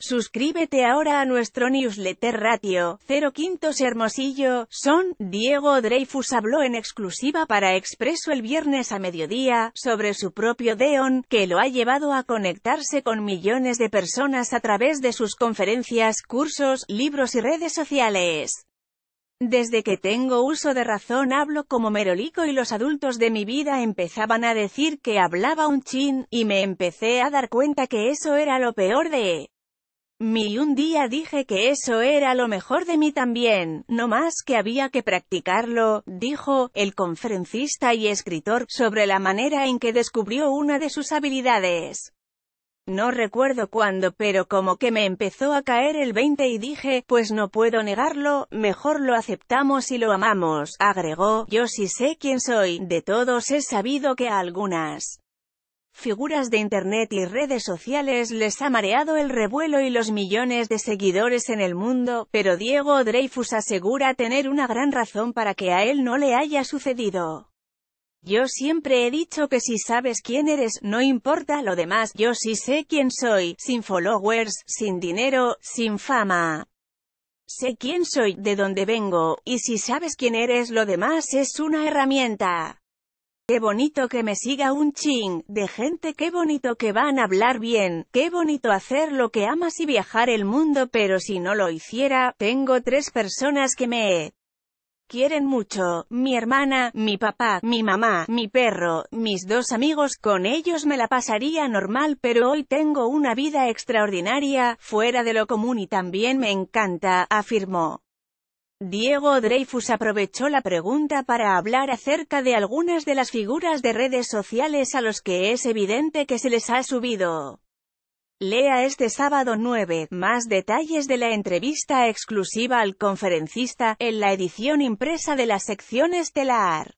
Suscríbete ahora a nuestro newsletter Ratio, 0 Quintos Hermosillo, Son, Diego Dreyfus habló en exclusiva para Expreso el viernes a mediodía, sobre su propio Deon, que lo ha llevado a conectarse con millones de personas a través de sus conferencias, cursos, libros y redes sociales. Desde que tengo uso de razón hablo como merolico y los adultos de mi vida empezaban a decir que hablaba un chin, y me empecé a dar cuenta que eso era lo peor de... Mi un día dije que eso era lo mejor de mí también, no más que había que practicarlo, dijo, el conferencista y escritor, sobre la manera en que descubrió una de sus habilidades. No recuerdo cuándo, pero como que me empezó a caer el 20 y dije, pues no puedo negarlo, mejor lo aceptamos y lo amamos, agregó, yo sí sé quién soy, de todos he sabido que a algunas figuras de Internet y redes sociales les ha mareado el revuelo y los millones de seguidores en el mundo, pero Diego Dreyfus asegura tener una gran razón para que a él no le haya sucedido. Yo siempre he dicho que si sabes quién eres, no importa lo demás, yo sí sé quién soy, sin followers, sin dinero, sin fama. Sé quién soy, de dónde vengo, y si sabes quién eres lo demás es una herramienta. Qué bonito que me siga un ching, de gente qué bonito que van a hablar bien, qué bonito hacer lo que amas y viajar el mundo pero si no lo hiciera, tengo tres personas que me quieren mucho, mi hermana, mi papá, mi mamá, mi perro, mis dos amigos, con ellos me la pasaría normal pero hoy tengo una vida extraordinaria, fuera de lo común y también me encanta, afirmó. Diego Dreyfus aprovechó la pregunta para hablar acerca de algunas de las figuras de redes sociales a los que es evidente que se les ha subido. Lea este sábado 9, más detalles de la entrevista exclusiva al conferencista, en la edición impresa de la sección estelar.